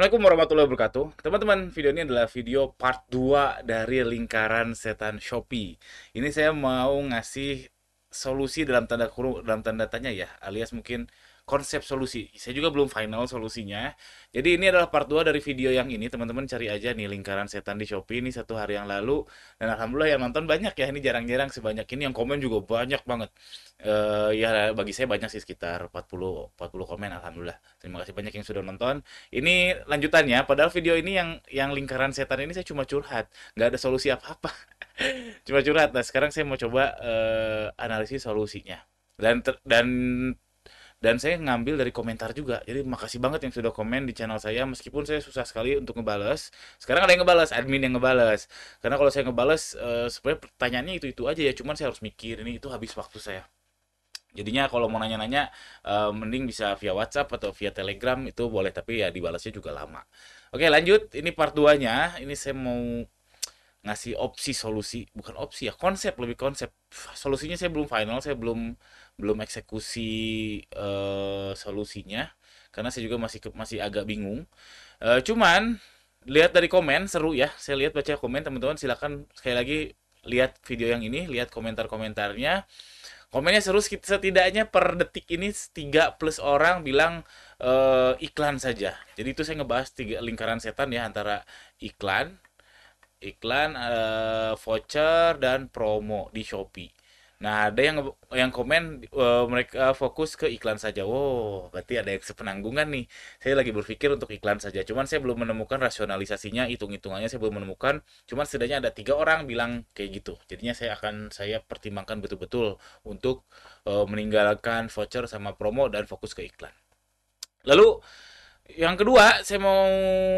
Assalamualaikum warahmatullahi wabarakatuh Teman-teman, video ini adalah video part 2 dari lingkaran setan Shopee Ini saya mau ngasih solusi dalam tanda kurung, dalam tanda tanya ya Alias mungkin konsep solusi. Saya juga belum final solusinya. Jadi ini adalah part 2 dari video yang ini. Teman-teman cari aja nih lingkaran setan di Shopee ini satu hari yang lalu. Dan alhamdulillah yang nonton banyak ya. Ini jarang-jarang sebanyak ini. Yang komen juga banyak banget. Uh, ya bagi saya banyak sih sekitar 40 40 komen alhamdulillah. Terima kasih banyak yang sudah nonton. Ini lanjutannya. Padahal video ini yang yang lingkaran setan ini saya cuma curhat. Nggak ada solusi apa-apa. cuma curhat. Nah sekarang saya mau coba uh, analisis solusinya. Dan ter, dan dan saya ngambil dari komentar juga jadi makasih banget yang sudah komen di channel saya meskipun saya susah sekali untuk ngebales sekarang ada yang ngebales admin yang ngebales karena kalau saya ngebales e, sebenarnya pertanyaannya itu itu aja ya cuman saya harus mikir ini itu habis waktu saya jadinya kalau mau nanya-nanya e, mending bisa via WhatsApp atau via Telegram itu boleh tapi ya dibalasnya juga lama oke lanjut ini part 2 nya ini saya mau ngasih opsi solusi bukan opsi ya konsep lebih konsep solusinya saya belum final saya belum belum eksekusi uh, solusinya karena saya juga masih masih agak bingung. Uh, cuman lihat dari komen seru ya. Saya lihat baca komen teman-teman silahkan sekali lagi lihat video yang ini, lihat komentar-komentarnya. Komennya seru setidaknya per detik ini 3 plus orang bilang uh, iklan saja. Jadi itu saya ngebahas tiga lingkaran setan ya antara iklan, iklan, uh, voucher dan promo di Shopee. Nah, ada yang yang komen uh, mereka fokus ke iklan saja. Wow, berarti ada yang sepenanggungan nih. Saya lagi berpikir untuk iklan saja. Cuman saya belum menemukan rasionalisasinya, hitung-hitungannya saya belum menemukan. Cuman setidaknya ada tiga orang bilang kayak gitu. Jadinya saya akan saya pertimbangkan betul-betul untuk uh, meninggalkan voucher sama promo dan fokus ke iklan. Lalu yang kedua, saya mau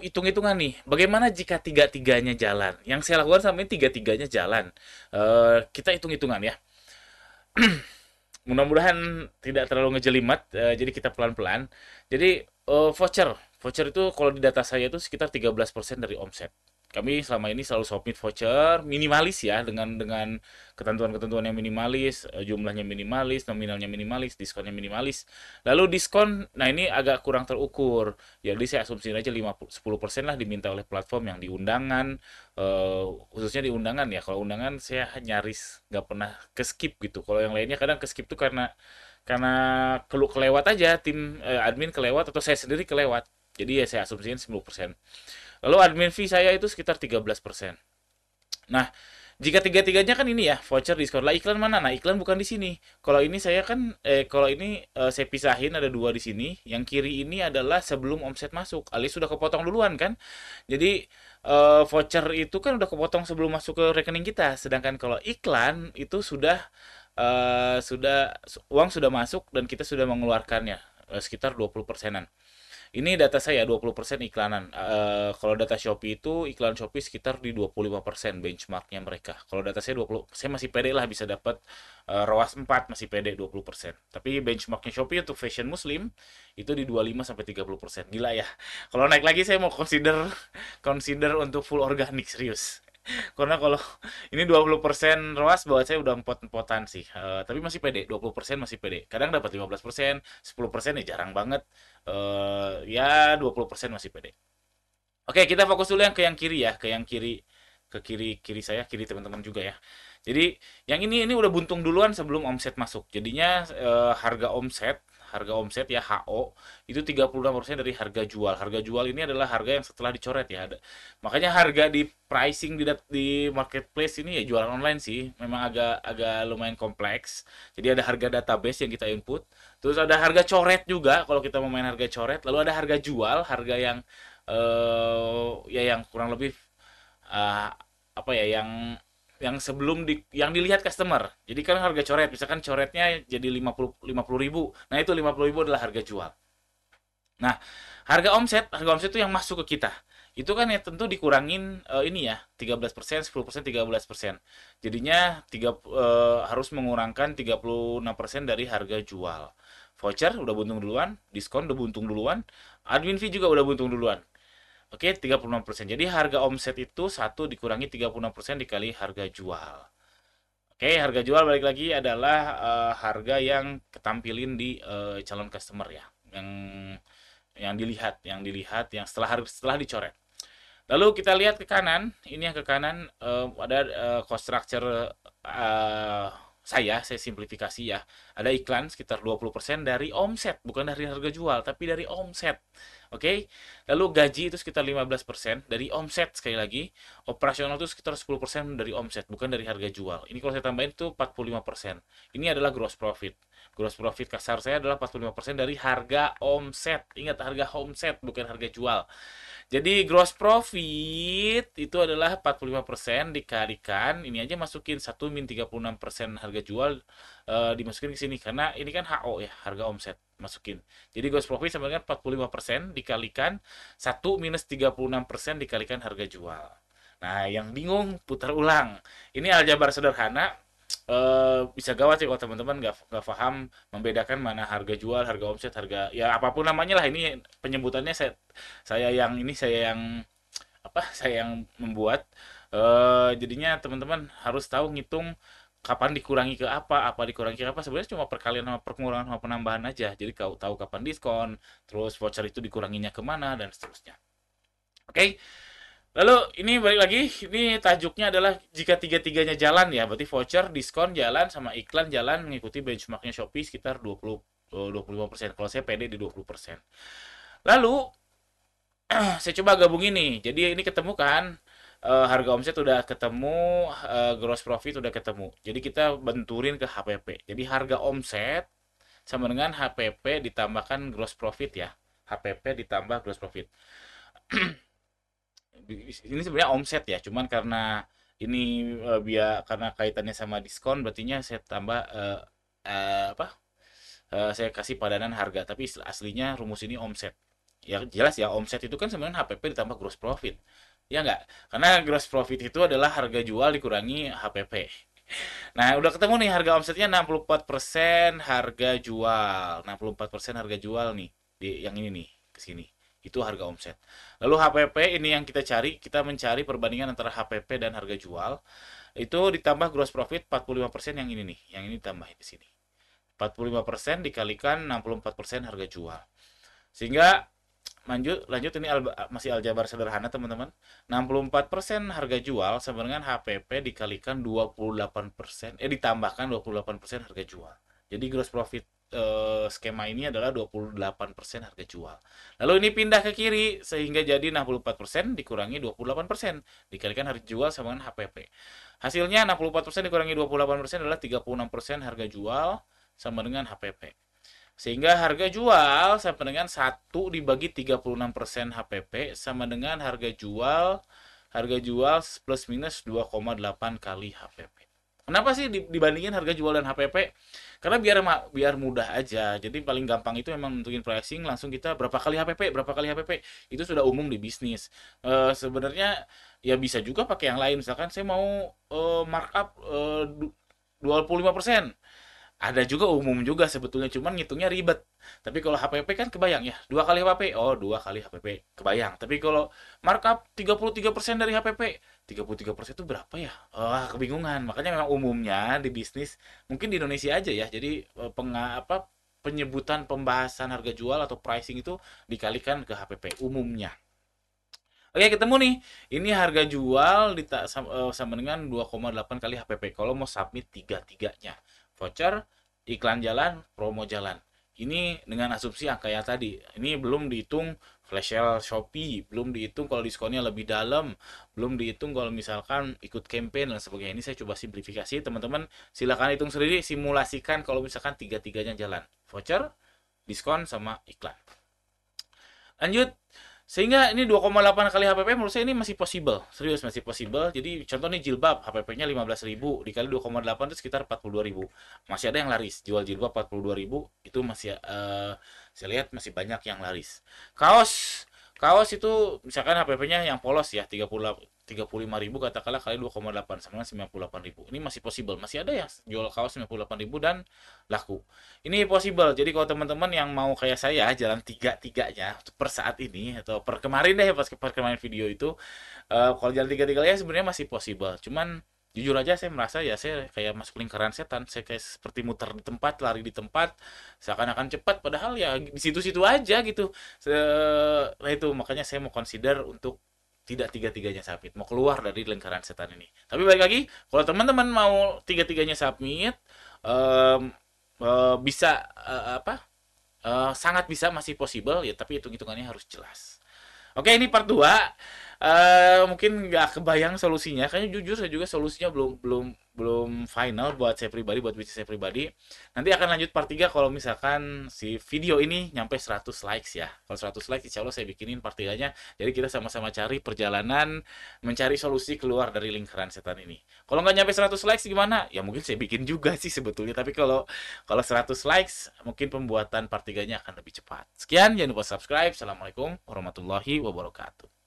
hitung-hitungan nih. Bagaimana jika tiga-tiganya jalan? Yang saya lakukan sampai tiga-tiganya jalan. Uh, kita hitung-hitungan ya mudah-mudahan tidak terlalu ngejelimet uh, jadi kita pelan-pelan jadi uh, voucher voucher itu kalau di data saya itu sekitar 13% dari omset kami selama ini selalu submit voucher minimalis ya dengan dengan ketentuan-ketentuan yang minimalis, eh, jumlahnya minimalis, nominalnya minimalis, diskonnya minimalis. Lalu diskon, nah ini agak kurang terukur. Jadi saya asumsi aja 50 10% lah diminta oleh platform yang diundangan eh, khususnya diundangan ya. Kalau undangan saya nyaris nggak pernah ke skip gitu. Kalau yang lainnya kadang ke skip tuh karena karena keluk kelewat aja tim eh, admin kelewat atau saya sendiri kelewat. Jadi ya saya asumsiin 10%. Lalu admin fee saya itu sekitar 13%. Nah, jika tiga-tiganya kan ini ya voucher diskon lah iklan mana nah iklan bukan di sini kalau ini saya kan eh kalau ini eh, saya pisahin ada dua di sini yang kiri ini adalah sebelum omset masuk alias sudah kepotong duluan kan jadi eh, voucher itu kan udah kepotong sebelum masuk ke rekening kita sedangkan kalau iklan itu sudah eh, sudah uang sudah masuk dan kita sudah mengeluarkannya eh, sekitar 20 persenan ini data saya 20% iklanan. Uh, kalau data Shopee itu iklan Shopee sekitar di 25% benchmarknya mereka. Kalau data saya 20, saya masih pede lah bisa dapat uh, ROAS 4 masih pede 20%. Tapi benchmarknya Shopee untuk fashion muslim itu di 25 sampai 30%. Gila ya. Kalau naik lagi saya mau consider consider untuk full organik serius karena kalau ini 20% roas buat saya udah empot-empotan sih. Uh, tapi masih pede, 20% masih pede. Kadang dapat 15%, 10% ya jarang banget. Uh, ya 20% masih pede. Oke, kita fokus dulu yang ke yang kiri ya, ke yang kiri ke kiri kiri saya, kiri teman-teman juga ya. Jadi yang ini ini udah buntung duluan sebelum omset masuk. Jadinya uh, harga omset harga omset ya HO itu 36% dari harga jual. Harga jual ini adalah harga yang setelah dicoret ya ada. Makanya harga di pricing di di marketplace ini ya jualan online sih memang agak agak lumayan kompleks. Jadi ada harga database yang kita input, terus ada harga coret juga kalau kita mau main harga coret, lalu ada harga jual, harga yang uh, ya yang kurang lebih uh, apa ya yang yang sebelum di yang dilihat customer. Jadi kan harga coret, misalkan coretnya jadi lima puluh ribu. Nah, itu lima puluh ribu adalah harga jual. Nah, harga omset, harga omset itu yang masuk ke kita. Itu kan ya tentu dikurangin uh, ini ya, tiga belas persen persen sepuluh tiga belas persen Jadinya tiga uh, harus mengurangkan tiga puluh enam persen dari harga jual. Voucher udah buntung duluan, diskon udah buntung duluan, admin fee juga udah buntung duluan. Oke, 36%. Jadi harga omset itu 1 dikurangi 36% dikali harga jual. Oke, harga jual balik lagi adalah uh, harga yang ketampilin di uh, calon customer ya. Yang yang dilihat, yang dilihat yang setelah setelah dicoret. Lalu kita lihat ke kanan, ini yang ke kanan uh, ada uh, cost structure uh, saya saya simplifikasi ya ada iklan sekitar 20% dari omset bukan dari harga jual tapi dari omset oke okay? lalu gaji itu sekitar 15% dari omset sekali lagi operasional itu sekitar 10% dari omset bukan dari harga jual ini kalau saya tambahin itu 45% ini adalah gross profit Gross profit kasar saya adalah 45% dari harga omset. Ingat harga omset bukan harga jual. Jadi gross profit itu adalah 45% dikalikan ini aja masukin 1 min 36% harga jual e, dimasukin ke sini karena ini kan HO ya, harga omset masukin. Jadi gross profit sama dengan 45% dikalikan 1 minus 36% dikalikan harga jual. Nah, yang bingung putar ulang. Ini aljabar sederhana Uh, bisa gawat sih kalau teman-teman nggak nggak paham membedakan mana harga jual, harga omset, harga ya apapun namanya lah ini penyebutannya saya saya yang ini saya yang apa saya yang membuat uh, jadinya teman-teman harus tahu ngitung kapan dikurangi ke apa, apa dikurangi ke apa sebenarnya cuma perkalian sama perkurangan sama penambahan aja. Jadi kau tahu kapan diskon, terus voucher itu dikuranginya kemana dan seterusnya. Oke. Okay? Lalu ini balik lagi, ini tajuknya adalah jika tiga-tiganya jalan ya, berarti voucher, diskon jalan sama iklan jalan mengikuti benchmarknya Shopee sekitar 20 25%. Eh, Kalau saya pede di 20%. Lalu saya coba gabung ini. Jadi ini ketemu kan eh, harga omset udah ketemu, eh, gross profit udah ketemu. Jadi kita benturin ke HPP. Jadi harga omset sama dengan HPP ditambahkan gross profit ya. HPP ditambah gross profit. ini sebenarnya omset ya cuman karena ini uh, biar karena kaitannya sama diskon berartinya saya tambah uh, uh, apa uh, saya kasih padanan harga tapi aslinya rumus ini omset ya jelas ya omset itu kan sebenarnya HPP ditambah gross profit ya enggak karena gross profit itu adalah harga jual dikurangi HPP Nah, udah ketemu nih harga omsetnya 64% harga jual. 64% harga jual nih di yang ini nih kesini itu harga omset. Lalu HPP ini yang kita cari, kita mencari perbandingan antara HPP dan harga jual. Itu ditambah gross profit 45% yang ini nih, yang ini tambah di sini. 45% dikalikan 64% harga jual. Sehingga lanjut lanjut ini al, masih aljabar sederhana teman-teman. 64% harga jual sama dengan HPP dikalikan 28% eh ditambahkan 28% harga jual. Jadi gross profit Eh, skema ini adalah 28% harga jual. Lalu ini pindah ke kiri sehingga jadi 64% dikurangi 28% dikalikan harga jual sama dengan HPP. Hasilnya 64% dikurangi 28% adalah 36% harga jual sama dengan HPP. Sehingga harga jual sama dengan 1 dibagi 36% HPP sama dengan harga jual harga jual plus minus 2,8 kali HPP. Kenapa sih dibandingin harga jual dan HPP? Karena biar biar mudah aja. Jadi paling gampang itu memang nentuin pricing langsung kita berapa kali HPP, berapa kali HPP. Itu sudah umum di bisnis. E, sebenarnya ya bisa juga pakai yang lain. Misalkan saya mau e, markup e, eh, 25%. Ada juga umum juga sebetulnya cuman ngitungnya ribet. Tapi kalau HPP kan kebayang ya, dua kali HPP. Oh, dua kali HPP kebayang. Tapi kalau markup 33% dari HPP 33% itu berapa ya? Wah, kebingungan. Makanya memang umumnya di bisnis mungkin di Indonesia aja ya. Jadi eh, peng apa penyebutan pembahasan harga jual atau pricing itu dikalikan ke HPP umumnya. Oke, ketemu nih. Ini harga jual ditak sama, eh, sama dengan 2,8 kali HPP. Kalau mau submit tiga-tiganya. Voucher, iklan jalan, promo jalan. Ini dengan asumsi angka yang tadi. Ini belum dihitung flash sale Shopee, belum dihitung kalau diskonnya lebih dalam, belum dihitung kalau misalkan ikut campaign dan sebagainya. Ini saya coba simplifikasi, teman-teman. silakan hitung sendiri, simulasikan kalau misalkan tiga-tiganya jalan. Voucher, diskon, sama iklan. Lanjut, sehingga ini 2,8 kali HPP menurut saya ini masih possible. Serius masih possible. Jadi contoh nih jilbab HPP-nya 15.000 dikali 2,8 itu sekitar 42.000. Masih ada yang laris. Jual jilbab 42.000 itu masih uh, saya lihat masih banyak yang laris. Kaos kaos itu misalkan HPP-nya yang polos ya 38 35 ribu katakanlah kali 2,8 sama dengan 98 ribu ini masih possible masih ada ya jual kaos 98 ribu dan laku ini possible jadi kalau teman-teman yang mau kayak saya jalan tiga tiganya per saat ini atau per kemarin deh pas per kemarin video itu uh, kalau jalan tiga tiganya ya sebenarnya masih possible cuman jujur aja saya merasa ya saya kayak masuk lingkaran setan saya kayak seperti muter di tempat lari di tempat seakan-akan cepat padahal ya di situ-situ aja gitu Se nah itu makanya saya mau consider untuk tidak tiga-tiganya submit, mau keluar dari lingkaran setan ini. Tapi balik lagi, kalau teman-teman mau tiga-tiganya submit, um, uh, bisa uh, apa? Uh, sangat bisa masih possible ya, tapi hitung-hitungannya harus jelas. Oke, ini part 2. Uh, mungkin nggak kebayang solusinya. Kayaknya jujur saya juga solusinya belum belum belum final buat saya pribadi buat bisnis saya pribadi nanti akan lanjut part 3 kalau misalkan si video ini nyampe 100 likes ya kalau 100 likes insya Allah saya bikinin part 3 nya jadi kita sama-sama cari perjalanan mencari solusi keluar dari lingkaran setan ini kalau nggak nyampe 100 likes gimana ya mungkin saya bikin juga sih sebetulnya tapi kalau kalau 100 likes mungkin pembuatan part 3 nya akan lebih cepat sekian jangan lupa subscribe assalamualaikum warahmatullahi wabarakatuh